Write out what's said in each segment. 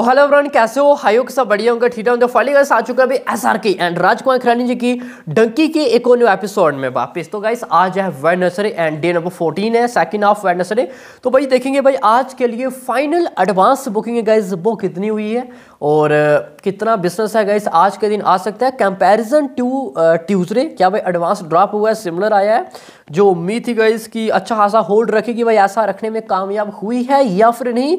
तो hello everyone कैसे हो हाइयो के सब बढ़िया होंगे ठीक होंगे फाइनली गाइस आ चुका है अभी के एंड राजकुमार खरानी जी की डंकी के एक और न्यू एपिसोड में वापस तो गाइस आज है वेडनेसडे एंड डे नंबर 14 है सेकंड हाफ वेडनेसडे तो भाई देखेंगे भाई आज के लिए फाइनल एडवांस बुकिंग है गाइज वो कितनी हुई है और कितना बिजनेस है गाइस आज के दिन आ सकता है कंपेरिजन टू ट्यूजडे क्या भाई एडवांस ड्रॉप हुआ है सिमिलर आया है जो उम्मीद थी गाइस की अच्छा खासा होल्ड रखेगी भाई ऐसा रखने में कामयाब हुई है या फिर नहीं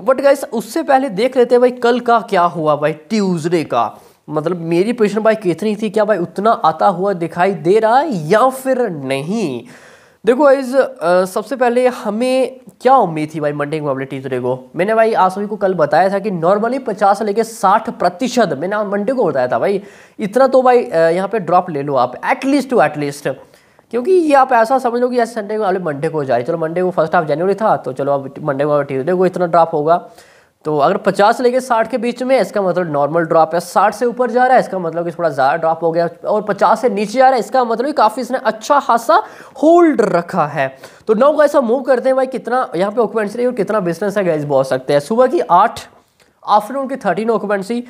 बट गाइस उससे पहले देख लेते हैं भाई कल का क्या हुआ भाई ट्यूजडे का मतलब मेरी पोजिशन भाई कितनी थी क्या भाई उतना आता हुआ दिखाई दे रहा है या फिर नहीं देखो इस आ, सबसे पहले हमें क्या उम्मीद थी भाई मंडे के मुकाबले ट्यूजडे को मैंने भाई आप सभी को कल बताया था कि नॉर्मली 50 से लेके 60 प्रतिशत मैंने मंडे को बताया था भाई इतना तो भाई यहाँ पे ड्रॉप ले लो आप एटलीस्ट टू एटलीस्ट क्योंकि ये आप ऐसा समझ लो कि ऐसे संडे को अभी मंडे को जा रही चलो मंडे को फर्स्ट हाफ जनवरी था तो चलो अब मंडे को ट्यूजडे को इतना ड्रॉप होगा तो अगर 50 लेके साठ 60 के बीच में इसका मतलब नॉर्मल ड्रॉप है 60 से ऊपर जा रहा है इसका मतलब कि थोड़ा ज़्यादा ड्रॉप हो गया और 50 से नीचे जा रहा है इसका मतलब कि काफ़ी इसने अच्छा खासा होल्ड रखा है तो नौ का ऐसा मूव करते हैं भाई कितना यहाँ पे ऑक्यूपेंसी और कितना बिजनेस है गैस बहुत सकते हैं सुबह की आठ आफ्टरनून की थर्टीन ऑक्यूपेंसी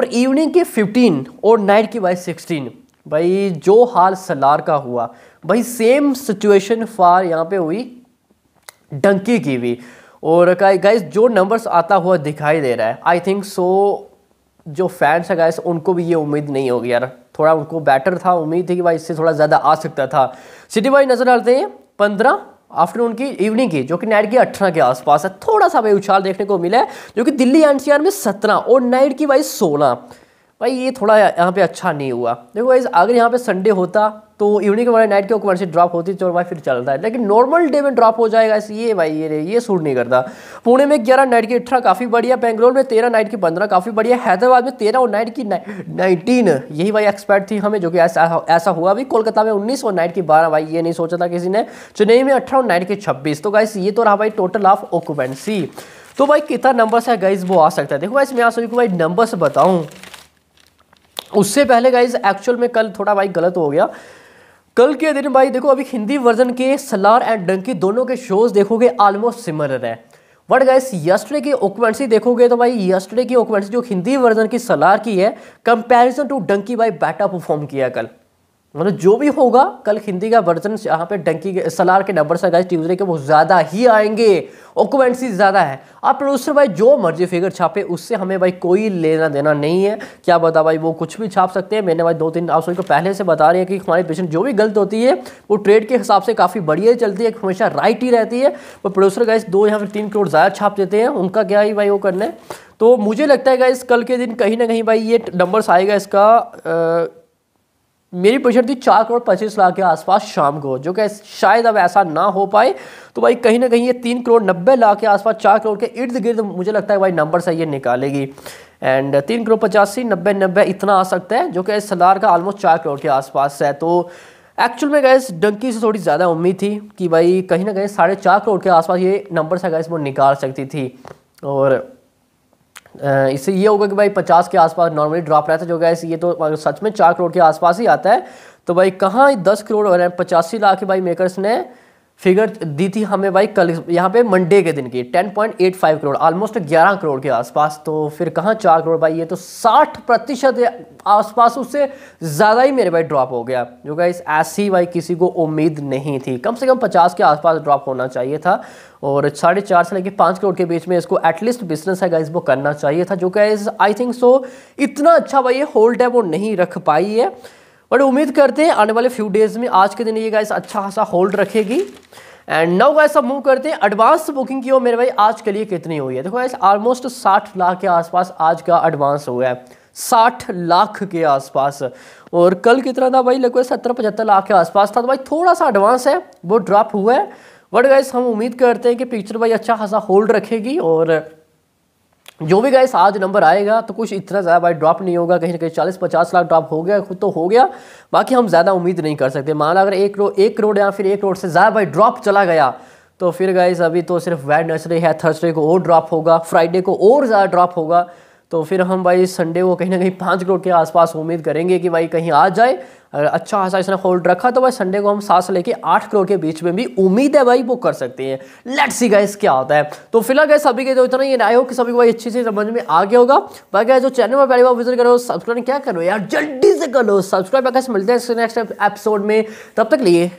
और इवनिंग की फिफ्टीन और नाइट की बाई सिक्सटीन भाई जो हाल सलार का हुआ भाई सेम सिचुएशन फार यहाँ पे हुई डंकी की भी और गाइस जो नंबर्स आता हुआ दिखाई दे रहा है आई थिंक सो जो फैंस है गाइस उनको भी ये उम्मीद नहीं होगी यार थोड़ा उनको बेटर था उम्मीद थी कि भाई इससे थोड़ा ज़्यादा आ सकता था सिटी वाइज नज़र आते हैं पंद्रह आफ्टरनून की इवनिंग की जो कि नाइट की अठारह के आसपास है थोड़ा सा भाई उछाल देखने को मिला है जो कि दिल्ली एनसीआर में सत्रह और नाइट की वाइज सोलह भाई ये थोड़ा यहाँ पे अच्छा नहीं हुआ देखो इस अगर यहाँ पे संडे होता तो इवनिंग वाले नाइट की से ड्रॉप होती तो भाई फिर चलता है लेकिन नॉर्मल डे में ड्रॉप हो जाएगा ऐसे ये भाई ये ये सूट नहीं करता पुणे में ग्यारह नाइट की अठारह काफ़ी बढ़िया बेंगलोर में तेरह नाइट की पंद्रह काफ़ी बढ़िया हैदराबाद में तेरह और नाइट की नाइनटीन यही भाई एक्सपेक्ट थी हमें जो कि ऐसा ऐसा हुआ अभी कोलकाता में उन्नीस और नाइट की बारह भाई ये नहीं सोचा था किसी ने चेन्नई में अठारह और नाइट की छब्बीस तो गाइस ये तो रहा भाई टोटल ऑफ ऑक्यूपेंसी तो भाई कितना नंबर्स है गाइज वो आ सकता है देखो भाई मैं आ सोचू भाई नंबर्स बताऊँ उससे पहले गाइज एक्चुअल में कल थोड़ा भाई गलत हो गया कल के दिन भाई देखो अभी हिंदी वर्जन के सलार एंड डंकी दोनों के शोज देखोगे ऑलमोस्ट सिमिलर है बट गाइस यस्टरडे की ऑक्यूपेंसी देखोगे तो भाई यस्टरडे की ऑक्यूपेंसी जो हिंदी वर्जन की सलार की है कंपैरिजन टू डंकी भाई बैटर परफॉर्म किया कल मतलब जो भी होगा कल हिंदी का वर्जन यहाँ पे डंकी के सलार के नंबर से गाइस ट्यूजडे के वो ज़्यादा ही आएंगे ऑक्यूपेंसी ज़्यादा है आप प्रोड्यूसर भाई जो मर्जी फिगर छापे उससे हमें भाई कोई लेना देना नहीं है क्या बता भाई वो कुछ भी छाप सकते हैं मैंने भाई दो तीन आप सभी को पहले से बता रहे हैं कि हमारी पेशेंट जो भी गलत होती है वो ट्रेड के हिसाब से काफ़ी बढ़िया ही चलती है हमेशा राइट ही रहती है वो प्रोड्यूसर गाइस दो या फिर तीन करोड़ ज़्यादा छाप देते हैं उनका क्या ही भाई वो करना है तो मुझे लगता है गाइस कल के दिन कहीं ना कहीं भाई ये नंबर्स आएगा इसका मेरी बजट थी चार करोड़ पच्चीस लाख के आसपास शाम को जो कि शायद अब ऐसा ना हो पाए तो भाई कहीं ना कहीं ये तीन करोड़ नब्बे लाख के आसपास चार करोड़ के इर्द गिर्द मुझे लगता है भाई नंबर सही निकालेगी एंड तीन करोड़ पचासी नब्बे नब्बे इतना आ सकता है जो कि इस सलार का ऑलमोस्ट चार करोड़ के आसपास है तो एक्चुअल में गए डंकी से थोड़ी ज़्यादा उम्मीद थी कि भाई कहीं ना कहीं साढ़े चार करोड़ के आसपास ये नंबर से गए वो निकाल सकती थी और इससे ये होगा कि भाई पचास के आसपास नॉर्मली ड्रॉप रहता है जो गैस ये तो सच में चार करोड़ के आसपास ही आता है तो भाई कहाँ दस करोड़ हो रहे हैं पचासी लाख के भाई मेकर्स ने फिगर दी थी हमें भाई कल यहाँ पे मंडे के दिन की 10.85 करोड़ ऑलमोस्ट 11 करोड़ के आसपास तो फिर कहाँ चार करोड़ भाई ये तो 60 प्रतिशत आसपास उससे ज़्यादा ही मेरे भाई ड्रॉप हो गया जो इस ऐसी भाई किसी को उम्मीद नहीं थी कम से कम 50 के आसपास ड्रॉप होना चाहिए था और साढ़े चार से लेकर पाँच करोड़ के बीच में इसको एटलीस्ट बिजनेस है गाइज वो करना चाहिए था जो इस आई थिंक सो इतना अच्छा भाई ये होल्ड है वो नहीं रख पाई है बट उम्मीद करते हैं आने वाले फ्यू डेज़ में आज के दिन ये गाइस अच्छा खासा होल्ड रखेगी एंड नौ गाइस अब मूव करते हैं एडवांस बुकिंग की हो मेरे भाई आज के लिए कितनी हुई है देखो गाइस ऑलमोस्ट साठ लाख के आसपास आज का एडवांस हुआ है साठ लाख के आसपास और कल कितना था भाई लगभग सत्तर पचहत्तर लाख के आसपास था तो भाई थोड़ा सा एडवांस है वो ड्रॉप हुआ है बट गाइस हम उम्मीद करते हैं कि पिक्चर भाई अच्छा खासा होल्ड रखेगी और जो भी गाइस आज नंबर आएगा तो कुछ इतना ज़्यादा भाई ड्रॉप नहीं होगा कहीं ना कहीं चालीस पचास लाख ड्रॉप हो गया खुद तो हो गया बाकी हम ज़्यादा उम्मीद नहीं कर सकते माना अगर एक करोड़ एक करोड़ या फिर एक करोड़ से ज़्यादा भाई ड्रॉप चला गया तो फिर गाइस अभी तो सिर्फ वेड नर्सरी है थर्सडे को और ड्रॉप होगा फ्राइडे को और ज़्यादा ड्रॉप होगा तो फिर हम भाई संडे को कहीं ना कहीं पाँच करोड़ के आसपास उम्मीद करेंगे कि भाई कहीं आ जाए अगर अच्छा खासा इसने होल्ड रखा तो भाई संडे को हम सात से लेके आठ करोड़ के बीच में भी उम्मीद है भाई वो कर सकते हैं लेट सी गाइस क्या होता है तो फिलहाल गए सभी के जो इतना ये आई हो कि सभी को भाई अच्छी से समझ में आ गया होगा बाकी जो चैनल में पहली बार विजिट करो सब्सक्राइब क्या करो यार जल्दी से कर लो सब्सक्राइब अगर मिलते हैं नेक्स्ट एपिसोड में तब तक लिए